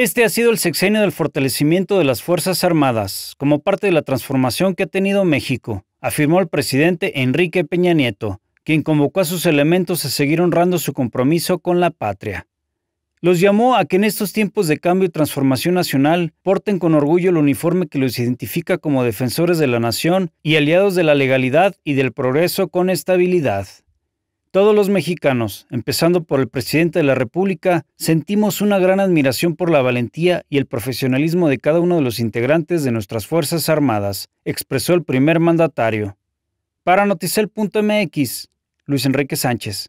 Este ha sido el sexenio del fortalecimiento de las Fuerzas Armadas, como parte de la transformación que ha tenido México, afirmó el presidente Enrique Peña Nieto, quien convocó a sus elementos a seguir honrando su compromiso con la patria. Los llamó a que en estos tiempos de cambio y transformación nacional porten con orgullo el uniforme que los identifica como defensores de la nación y aliados de la legalidad y del progreso con estabilidad. Todos los mexicanos, empezando por el presidente de la República, sentimos una gran admiración por la valentía y el profesionalismo de cada uno de los integrantes de nuestras Fuerzas Armadas, expresó el primer mandatario. Para Noticel.mx, Luis Enrique Sánchez.